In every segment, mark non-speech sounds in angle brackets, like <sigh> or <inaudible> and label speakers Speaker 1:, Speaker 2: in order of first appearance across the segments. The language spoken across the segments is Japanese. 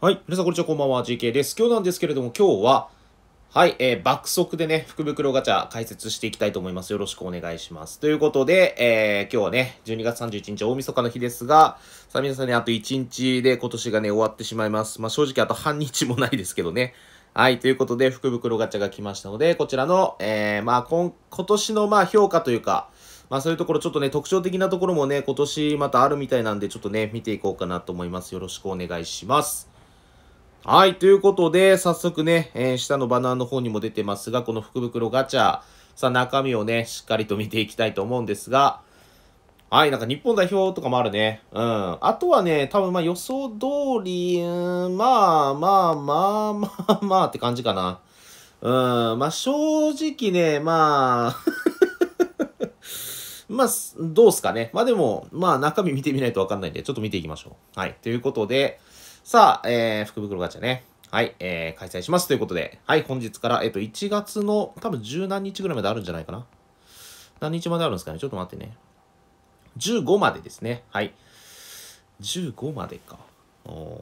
Speaker 1: はい。皆さん、こんにちは。こんばんは。GK です。今日なんですけれども、今日は、はい、えー、爆速でね、福袋ガチャ解説していきたいと思います。よろしくお願いします。ということで、えー、今日はね、12月31日大晦日の日ですが、さあ皆さんね、あと1日で今年がね、終わってしまいます。まあ、正直あと半日もないですけどね。はい、ということで、福袋ガチャが来ましたので、こちらの、えー、まあ、今、今年のまあ、評価というか、まあそういうところ、ちょっとね、特徴的なところもね、今年またあるみたいなんで、ちょっとね、見ていこうかなと思います。よろしくお願いします。はい、ということで、早速ね、えー、下のバナーの方にも出てますが、この福袋ガチャ、さあ中身をね、しっかりと見ていきたいと思うんですが、はい、なんか日本代表とかもあるね。うん。あとはね、多分まあ予想通り、うん、まあまあまあまあまあって感じかな。うん、まあ正直ね、まあ <laughs> まあ、どうすかね。まあでも、まあ中身見てみないとわかんないんで、ちょっと見ていきましょう。はい。ということで、さあ、えー、福袋ガチャね。はい、えー、開催しますということで、はい、本日から、えっ、ー、と、1月の多分十何日ぐらいまであるんじゃないかな。何日まであるんですかねちょっと待ってね。15までですね。はい。15までか。おー。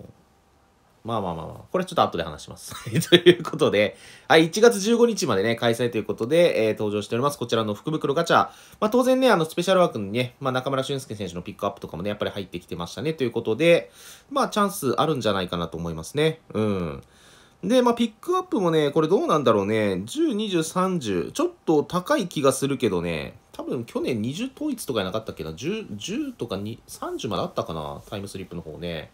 Speaker 1: まあまあまあまあ、これちょっと後で話します。<laughs> ということで、はい、1月15日までね、開催ということで、えー、登場しております。こちらの福袋ガチャ。まあ当然ね、あの、スペシャルワークにね、まあ中村俊介選手のピックアップとかもね、やっぱり入ってきてましたね、ということで、まあチャンスあるんじゃないかなと思いますね。うん。で、まあ、ピックアップもね、これどうなんだろうね。10、20、30。ちょっと高い気がするけどね。多分去年20統一とかじゃなかったっけな、10, 10とか30まであったかな、タイムスリップの方ね。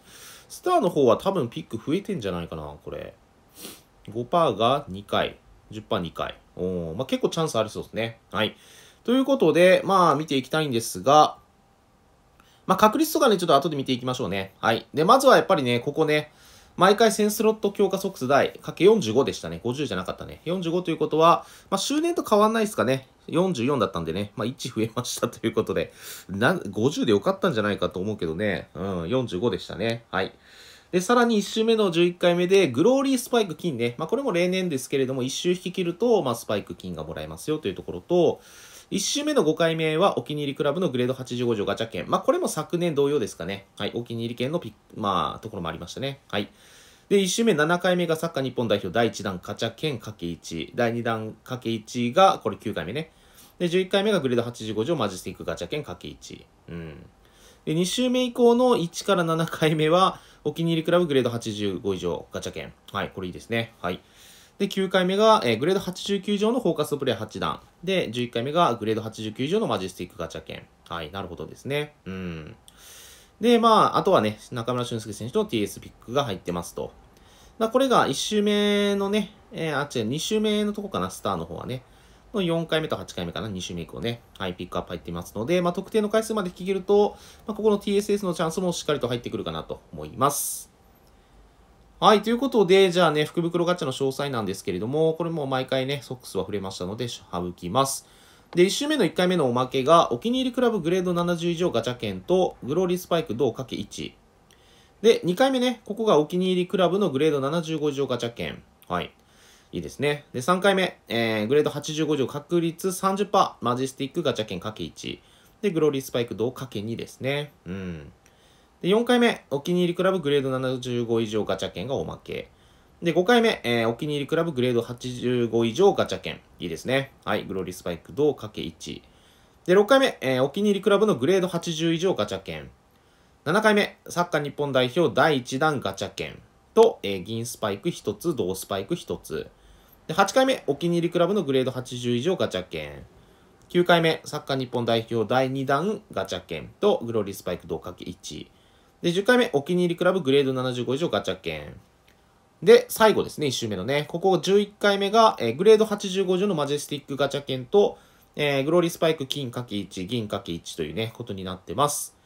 Speaker 1: スターの方は多分ピック増えてんじゃないかな、これ。5%が2回、10%2 回。おまあ、結構チャンスありそうですね。はい。ということで、まあ見ていきたいんですが、まあ確率とかね、ちょっと後で見ていきましょうね。はい。で、まずはやっぱりね、ここね、毎回1000スロット強化即数台、かけ45でしたね。50じゃなかったね。45ということは、まあ、周年と変わんないですかね。44だったんでね、まあ、1増えましたということで、な50でよかったんじゃないかと思うけどね、うん、45でしたね。はい。で、さらに1周目の11回目で、グローリースパイク金ね。まあ、これも例年ですけれども、1周引き切ると、まあ、スパイク金がもらえますよというところと、1周目の5回目は、お気に入りクラブのグレード85条ガチャ券。まあ、これも昨年同様ですかね。はい、お気に入り券のピまあ、ところもありましたね。はい。で、1周目7回目がサッカー日本代表第1弾ガチャ券かけ1。第2弾かけ1が、これ9回目ね。で、11回目がグレード85条マジスティックガチャ券かき1。うん。で、2週目以降の1から7回目は、お気に入りクラブグレード85以上ガチャ券。はい、これいいですね。はい。で、9回目が、えー、グレード89以上のフォーカスプレイ8段。で、11回目がグレード89以上のマジェスティックガチャ券。はい、なるほどですね。うん。で、まあ、あとはね、中村俊輔選手の TS ピックが入ってますと。あ、これが1周目のね、えー、あ、違う、2周目のとこかな、スターの方はね。この4回目と8回目かな、2周目以降ね、はい、ピックアップ入っていますので、まあ、特定の回数まで引き切ると、まあ、ここの TSS のチャンスもしっかりと入ってくるかなと思います。はい、ということで、じゃあね、福袋ガチャの詳細なんですけれども、これも毎回ね、ソックスは触れましたので、省きます。で、1周目の1回目のおまけが、お気に入りクラブグレード70以上ガチャ券と、グローリースパイク同かけ1。で、2回目ね、ここがお気に入りクラブのグレード75以上ガチャ券。はい。いいですね。で、3回目、えー、グレード85条確率30%、マジスティックガチャ券かけ1。で、グローリースパイク銅かけ2ですね。うん。で、4回目、お気に入りクラブグレード75以上ガチャ券がおまけ。で、5回目、えー、お気に入りクラブグレード85以上ガチャ券。いいですね。はい、グローリースパイク銅かけ1。で、6回目、えー、お気に入りクラブのグレード80以上ガチャ券。7回目、サッカー日本代表第1弾ガチャ券と、えー、銀スパイク1つ、銅スパイク1つ。で、8回目、お気に入りクラブのグレード80以上ガチャ券。9回目、サッカー日本代表第2弾ガチャ券とグローリースパイク同掛1。で、10回目、お気に入りクラブグレード75以上ガチャ券。で、最後ですね、1周目のね。ここ11回目が、えー、グレード85以上のマジェスティックガチャ券と、えー、グローリースパイク金かけ1、銀かけ1というね、ことになってます。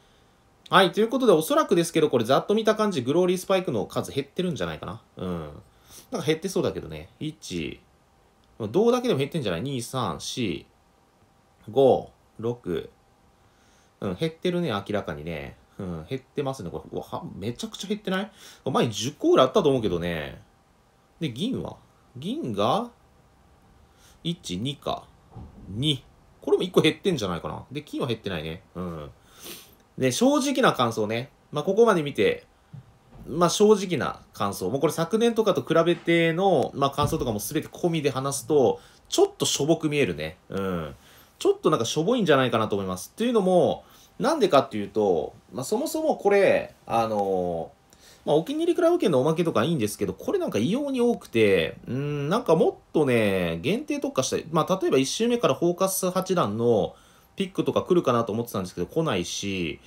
Speaker 1: はい、ということで、おそらくですけど、これざっと見た感じ、グローリースパイクの数減ってるんじゃないかな。うん。なんか減ってそうだけどね。1、銅だけでも減ってんじゃない ?2、3、4、5、6。うん、減ってるね、明らかにね。うん、減ってますね。これ、わめちゃくちゃ減ってない前10個ぐらいあったと思うけどね。で、銀は銀が、1、2か。2。これも1個減ってんじゃないかな。で、金は減ってないね。うん。で、正直な感想ね。まあ、ここまで見て、まあ、正直な感想。もうこれ昨年とかと比べての、まあ、感想とかも全て込みで話すと、ちょっとしょぼく見えるね。うん。ちょっとなんかしょぼいんじゃないかなと思います。っていうのも、なんでかっていうと、まあ、そもそもこれ、あのー、まあ、お気に入りクラブ券のおまけとかいいんですけど、これなんか異様に多くて、うん、なんかもっとね、限定特化したい。まあ、例えば1周目からフォーカス8段のピックとか来るかなと思ってたんですけど、来ないし、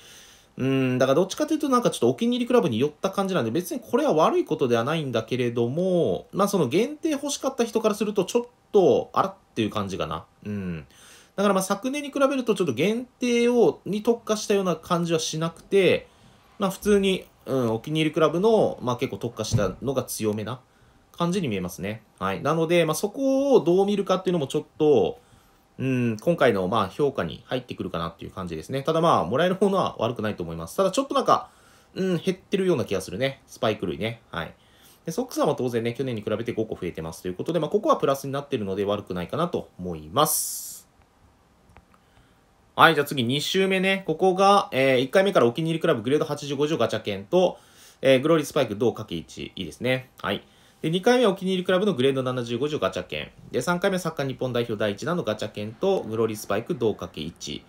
Speaker 1: うん、だからどっちかというとなんかちょっとお気に入りクラブに寄った感じなんで、別にこれは悪いことではないんだけれども、まあその限定欲しかった人からするとちょっと、あらっていう感じかな。うん。だからまあ昨年に比べるとちょっと限定を、に特化したような感じはしなくて、まあ普通に、うん、お気に入りクラブの、まあ結構特化したのが強めな感じに見えますね。はい。なので、まあそこをどう見るかっていうのもちょっと、うん、今回のまあ評価に入ってくるかなっていう感じですね。ただまあ、もらえるものは悪くないと思います。ただちょっとなんか、うん、減ってるような気がするね。スパイク類ね。はい。でソックスは当然ね、去年に比べて5個増えてますということで、まあ、ここはプラスになってるので悪くないかなと思います。はい、じゃあ次2周目ね。ここが、えー、1回目からお気に入りクラブグレード85条ガチャ券と、えー、グローリースパイク同書き1いいですね。はい。で、2回目はお気に入りクラブのグレード75条ガチャ券。で、3回目はサッカー日本代表第1弾のガチャ券とグローリースパイク同掛け1。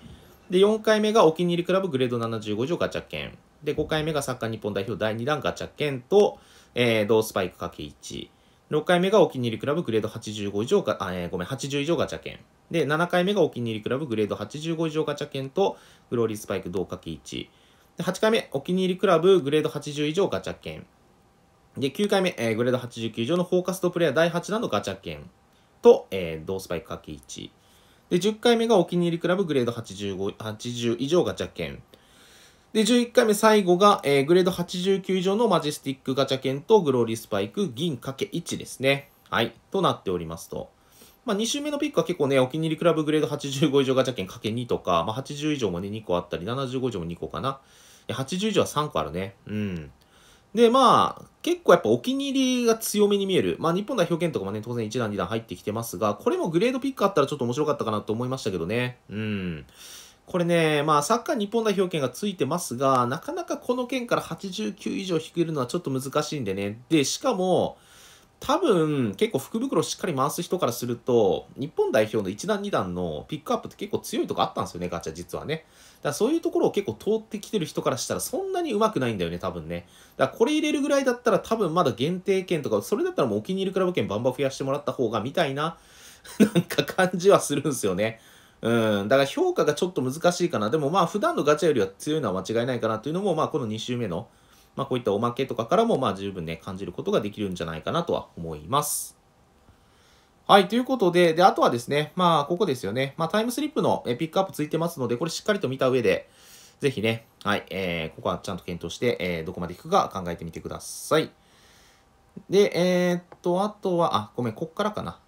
Speaker 1: で、4回目がお気に入りクラブグレード75条ガチャ券。で、5回目がサッカー日本代表第2弾ガチャ券と、えー、同スパイク掛け1。6回目がお気に入りクラブグレード85以上が、あ、えー、ごめん、80以上ガチャ券。で、7回目がお気に入りクラブグレード85以上ガチャ券と、グローリースパイク同掛け1。で、8回目、お気に入りクラブグレード80以上ガチャ券。で、9回目、えー、グレード89以上のフォーカストプレイヤー第8弾のガチャ券と、えー、同スパイク書け1。で、10回目がお気に入りクラブグレード85 80以上ガチャ券。で、11回目最後が、えー、グレード89以上のマジェスティックガチャ券とグローリースパイク銀かけ1ですね。はい。となっておりますと。まあ、2周目のピックは結構ね、お気に入りクラブグレード85以上ガチャ券かけ2とか、まあ、80以上もね、2個あったり、75以上も2個かな。80以上は3個あるね。うん。で、まあ、結構やっぱお気に入りが強めに見える。まあ日本代表権とかもね、当然1段2段入ってきてますが、これもグレードピックあったらちょっと面白かったかなと思いましたけどね。うん。これね、まあサッカー日本代表権がついてますが、なかなかこの件から89以上引けるのはちょっと難しいんでね。で、しかも、多分結構福袋しっかり回す人からすると、日本代表の1段2段のピックアップって結構強いとこあったんですよね、ガチャ実はね。だそういうところを結構通ってきてる人からしたらそんなに上手くないんだよね、多分ね。だからこれ入れるぐらいだったら多分まだ限定券とか、それだったらもうお気に入りクラブ券バンバン増やしてもらった方が、みたいな、<laughs> なんか感じはするんですよね。うん、だから評価がちょっと難しいかな。でもまあ普段のガチャよりは強いのは間違いないかなというのも、まあこの2週目の、まあこういったおまけとかからもまあ十分ね、感じることができるんじゃないかなとは思います。はい、ということで、で、あとはですね、まあ、ここですよね。まあ、タイムスリップのピックアップついてますので、これしっかりと見た上で、ぜひね、はい、えー、ここはちゃんと検討して、えー、どこまでいくか考えてみてください。で、えー、っと、あとは、あ、ごめん、こっからかな。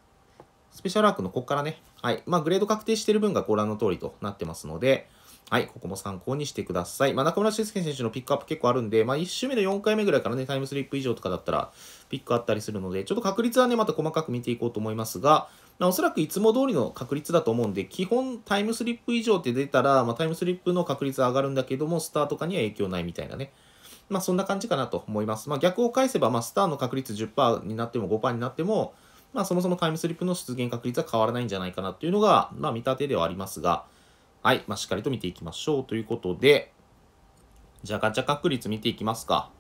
Speaker 1: スペシャルアークのこっからね。はい。まあ、グレード確定してる分がご覧の通りとなってますので、はい、ここも参考にしてください。まあ、中村俊輔選手のピックアップ結構あるんで、まあ、1周目の4回目ぐらいからね、タイムスリップ以上とかだったら、ピックあったりするので、ちょっと確率はね、また細かく見ていこうと思いますが、まあ、おそらくいつも通りの確率だと思うんで、基本タイムスリップ以上って出たら、まあ、タイムスリップの確率は上がるんだけども、スターとかには影響ないみたいなね。まあ、そんな感じかなと思います。まあ、逆を返せば、まあ、スターの確率10%になっても5%になっても、まあ、そもそもタイムスリップの出現確率は変わらないんじゃないかなっていうのが、まあ、見立てではありますが、はい、まあ、しっかりと見ていきましょうということで、じゃガチャ確率見ていきますか。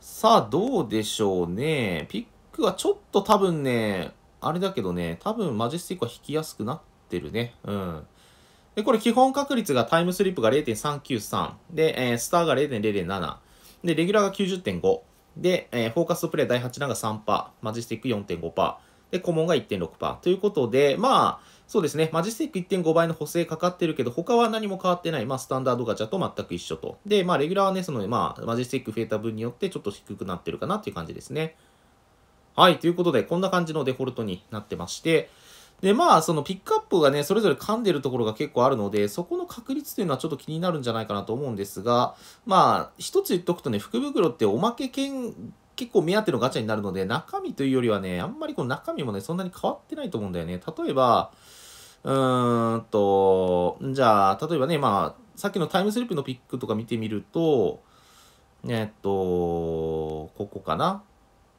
Speaker 1: さあ、どうでしょうね。ピックはちょっと多分ね、あれだけどね、多分マジェスティックは引きやすくなってるね。うん。で、これ基本確率がタイムスリップが0.393。で、えー、スターが0.007。で、レギュラーが90.5。で、えー、フォーカスプレイ第8弾が3%、マジェスティック4.5%、で、コモンが1.6%ということで、まあ、そうですね。マジスティック1.5倍の補正かかってるけど、他は何も変わってない。まあ、スタンダードガチャと全く一緒と。で、まあ、レギュラーはね、その、まあ、マジスティック増えた分によってちょっと低くなってるかなっていう感じですね。はい、ということで、こんな感じのデフォルトになってまして、で、まあ、そのピックアップがね、それぞれ噛んでるところが結構あるので、そこの確率というのはちょっと気になるんじゃないかなと思うんですが、まあ、一つ言っとくとね、福袋っておまけ券、結構目当てのガチャになるので、中身というよりはね、あんまりこの中身もね、そんなに変わってないと思うんだよね。例えば、うんと、じゃあ、例えばね、まあ、さっきのタイムスリップのピックとか見てみると、えっと、ここかな。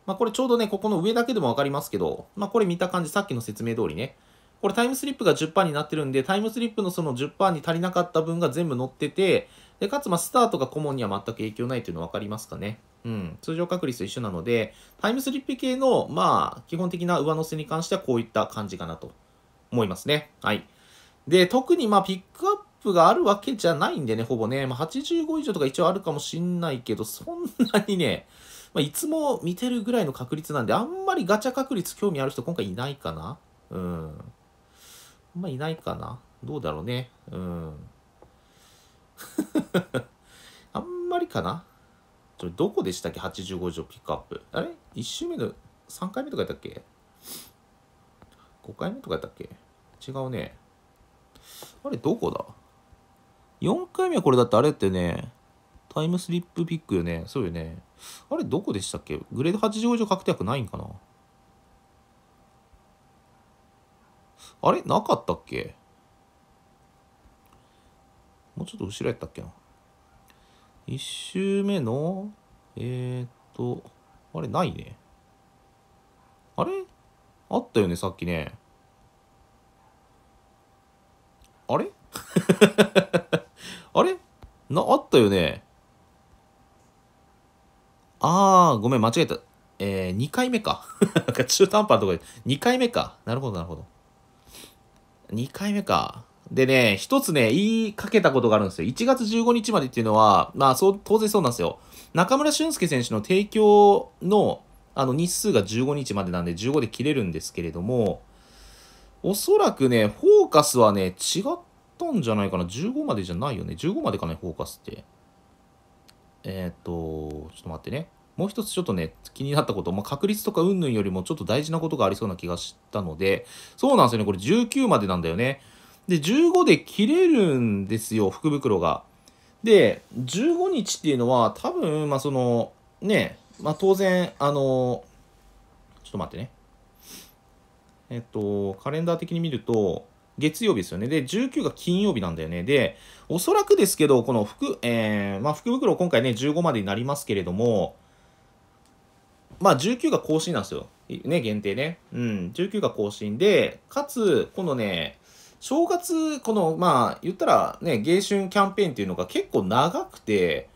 Speaker 1: まあ、これちょうどね、ここの上だけでもわかりますけど、まあ、これ見た感じ、さっきの説明通りね。これタイムスリップが10%になってるんで、タイムスリップのその10%に足りなかった分が全部乗ってて、で、かつ、まあ、スタートが顧問には全く影響ないというの分かりますかね。うん。通常確率と一緒なので、タイムスリップ系の、まあ、基本的な上乗せに関してはこういった感じかなと。思いますね。はい。で、特にまあピックアップがあるわけじゃないんでね、ほぼね、まあ、85以上とか一応あるかもしんないけど、そんなにね、まあ、いつも見てるぐらいの確率なんで、あんまりガチャ確率興味ある人今回いないかなうん。あんまいないかなどうだろうね。うん。<laughs> あんまりかなどこでしたっけ ?85 以上ピックアップ。あれ ?1 周目の3回目とかやったっけ回目とかやったっけ違うね。あれ、どこだ ?4 回目はこれだってあれってね、タイムスリップピックよね。そうよね。あれ、どこでしたっけグレード85以上確定枠ないんかなあれなかったっけもうちょっと後ろやったっけな ?1 周目の、えー、っと、あれないね。あれあったよね、さっきね。あれ <laughs> あれな、あったよねあー、ごめん、間違えた。えー、2回目か。中途半端なとこで、2回目か。なるほど、なるほど。2回目か。でね、一つね、言いかけたことがあるんですよ。1月15日までっていうのは、まあ、そう、当然そうなんですよ。中村俊輔選手の提供の、あの、日数が15日までなんで、15で切れるんですけれども、おそらくね、フォーカスはね、違ったんじゃないかな。15までじゃないよね。15までかね、フォーカスって。えっ、ー、と、ちょっと待ってね。もう一つちょっとね、気になったこと、まあ、確率とか云々よりもちょっと大事なことがありそうな気がしたので、そうなんですよね。これ19までなんだよね。で、15で切れるんですよ、福袋が。で、15日っていうのは多分、まあ、その、ね、まあ、当然、あの、ちょっと待ってね。えっと、カレンダー的に見ると、月曜日ですよね。で、19が金曜日なんだよね。で、おそらくですけど、この福、えー、まあ、福袋今回ね、15までになりますけれども、まあ、19が更新なんですよ。ね、限定ね。うん、19が更新で、かつ、このね、正月、この、まあ、言ったらね、芸春キャンペーンっていうのが結構長くて、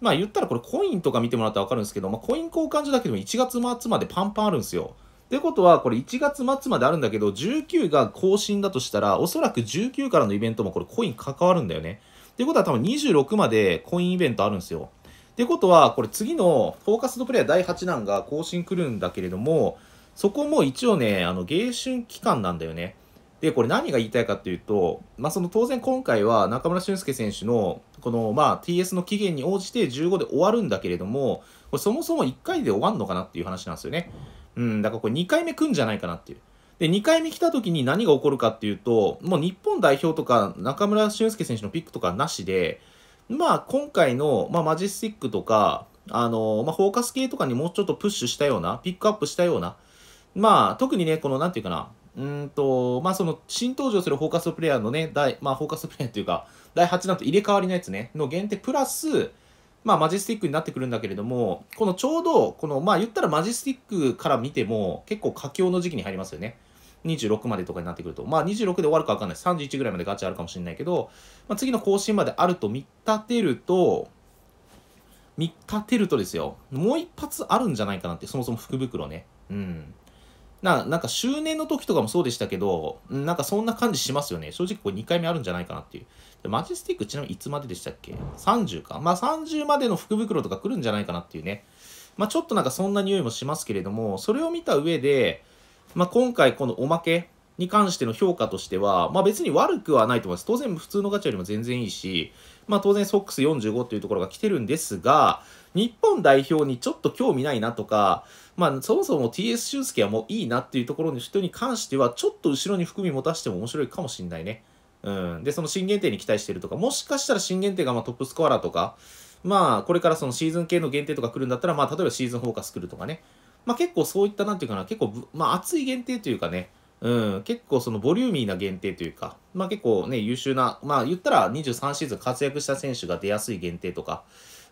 Speaker 1: まあ、言ったらこれコインとか見てもらったらわかるんですけど、まあ、コイン交換所だけでも1月末までパンパンあるんですよ。ってことは、これ1月末まであるんだけど、19が更新だとしたら、おそらく19からのイベントもこれコイン関わるんだよね。ってことは多分26までコインイベントあるんですよ。ってことは、これ次のフォーカスドプレイヤー第8弾が更新来るんだけれども、そこも一応ね、あの、迎春期間なんだよね。で、これ何が言いたいかっていうと、まあ、その当然今回は中村俊輔選手の、この、まあ、TS の期限に応じて15で終わるんだけれども、これそもそも1回で終わるのかなっていう話なんですよね。うん、だからこれ2回目来んじゃないかなっていう。で、2回目来た時に何が起こるかっていうと、もう日本代表とか中村俊輔選手のピックとかなしで、まあ今回の、まあ、マジスティックとか、あのまあ、フォーカス系とかにもうちょっとプッシュしたような、ピックアップしたような、まあ特にね、このなんていうかな、うんと、まあその新登場するフォーカスプレイヤーのね、まあフォーカスプレイヤーというか、第8弾と入れ替わりのやつね、の限定プラス、まあ、マジェスティックになってくるんだけれども、このちょうど、この、まあ、言ったらマジェスティックから見ても、結構佳境の時期に入りますよね。26までとかになってくると、まあ、26で終わるか分かんないです。31ぐらいまでガチあるかもしれないけど、まあ、次の更新まであると見立てると、見立てるとですよ、もう一発あるんじゃないかなって、そもそも福袋ね。うん。ななんか周年の時とかもそうでしたけど、なんかそんな感じしますよね。正直これ2回目あるんじゃないかなっていう。でマジェスティックちなみにいつまででしたっけ ?30 か。まあ30までの福袋とか来るんじゃないかなっていうね。まあちょっとなんかそんな匂いもしますけれども、それを見た上で、まあ今回このおまけに関しての評価としては、まあ別に悪くはないと思います。当然普通のガチャよりも全然いいし、まあ当然ソックス45っていうところが来てるんですが、日本代表にちょっと興味ないなとか、まあ、そもそも TS 俊介はもういいなっていうところの人に関しては、ちょっと後ろに含み持たせても面白いかもしんないね。うん。で、その新限定に期待してるとか、もしかしたら新限定がまトップスコアラーとか、まあ、これからそのシーズン系の限定とか来るんだったら、まあ、例えばシーズンフォーカス来るとかね。まあ、結構そういった、なんていうかな、結構、まあ、熱い限定というかね、うん、結構そのボリューミーな限定というか、まあ結構ね、優秀な、まあ言ったら23シーズン活躍した選手が出やすい限定とか、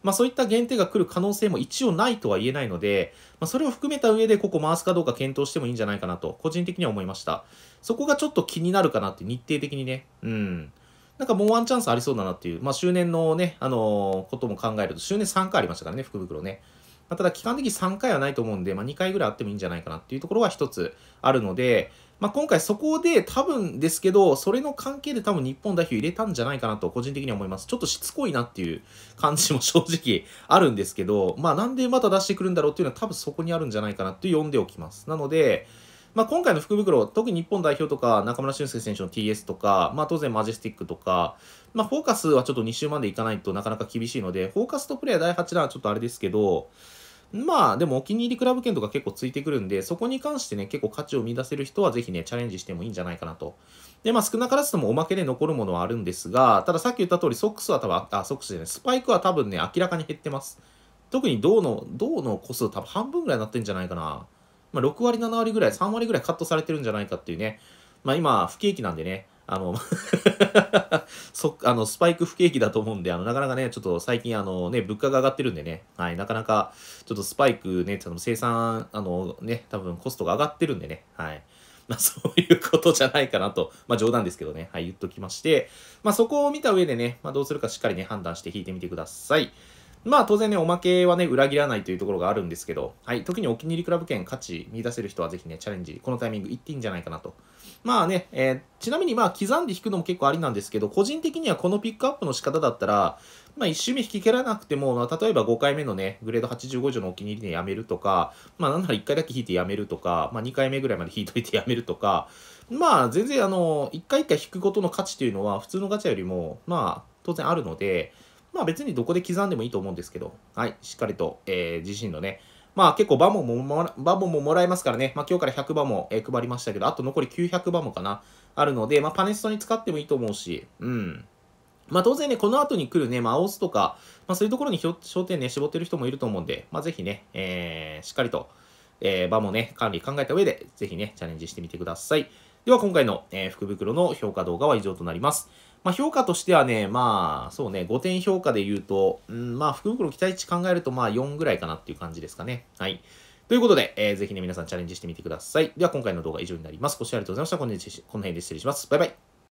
Speaker 1: まあ、そういった限定が来る可能性も一応ないとは言えないので、まあ、それを含めた上でここ回すかどうか検討してもいいんじゃないかなと、個人的には思いました。そこがちょっと気になるかなって、日程的にね。うん。なんかもうワンチャンスありそうだなっていう、まあ、周年のね、あのー、ことも考えると、周年3回ありましたからね、福袋ね。まあ、ただ、期間的に3回はないと思うんで、まあ、2回ぐらいあってもいいんじゃないかなっていうところは一つあるので、まあ、今回そこで多分ですけど、それの関係で多分日本代表入れたんじゃないかなと個人的には思います。ちょっとしつこいなっていう感じも正直 <laughs> あるんですけど、まあなんでまた出してくるんだろうっていうのは多分そこにあるんじゃないかなって読んでおきます。なので、まあ、今回の福袋、特に日本代表とか中村俊輔選手の TS とか、まあ、当然マジェスティックとか、まあ、フォーカスはちょっと2周までいかないとなかなか厳しいので、フォーカスとプレイヤー第8弾はちょっとあれですけど、まあ、でもお気に入りクラブ券とか結構ついてくるんで、そこに関してね、結構価値を見出せる人はぜひね、チャレンジしてもいいんじゃないかなと。で、まあ少なからずともおまけで残るものはあるんですが、たださっき言った通り、ソックスは多分、あ、ソックスじゃない、スパイクは多分ね、明らかに減ってます。特に銅の、銅の個数多分半分ぐらいになってんじゃないかな。まあ6割、7割ぐらい、3割ぐらいカットされてるんじゃないかっていうね。まあ今、不景気なんでね、あの <laughs> そ、あの、スパイク不景気だと思うんで、あの、なかなかね、ちょっと最近、あのね、物価が上がってるんでね、はい、なかなか、ちょっとスパイクね、生産、あのね、多分コストが上がってるんでね、はい。まあ、<laughs> そういうことじゃないかなと、まあ、冗談ですけどね、はい、言っときまして、まあ、そこを見た上でね、まあ、どうするかしっかりね、判断して引いてみてください。まあ当然ね、おまけはね、裏切らないというところがあるんですけど、はい、特にお気に入りクラブ券価値見出せる人はぜひね、チャレンジ、このタイミングいっていいんじゃないかなと。まあね、えー、ちなみにまあ刻んで引くのも結構ありなんですけど、個人的にはこのピックアップの仕方だったら、まあ1周目引き切らなくても、まあ、例えば5回目のね、グレード85以上のお気に入りでやめるとか、まあなんなら1回だけ引いてやめるとか、まあ2回目ぐらいまで引いといてやめるとか、まあ全然あの、1回1回引くことの価値というのは普通のガチャよりも、まあ当然あるので、まあ別にどこで刻んでもいいと思うんですけど、はい、しっかりと、えー、自身のね、まあ結構バモももバモももらえますからね、まあ今日から100バモ、えー、配りましたけど、あと残り900バモかな、あるので、まあパネストに使ってもいいと思うし、うん。まあ当然ね、この後に来るね、まあ、オスとか、まあそういうところに焦点ね、絞ってる人もいると思うんで、まあぜひね、えー、しっかりと、えー、場もね、管理考えた上で、ぜひね、チャレンジしてみてください。では今回の、えー、福袋の評価動画は以上となります。まあ、評価としてはね、まあ、そうね、5点評価で言うと、うん、まあ、福袋期待値考えると、まあ、4ぐらいかなっていう感じですかね。はい。ということで、えー、ぜひね、皆さんチャレンジしてみてください。では、今回の動画は以上になります。ご視聴ありがとうございました。この辺で失礼します。バイバイ。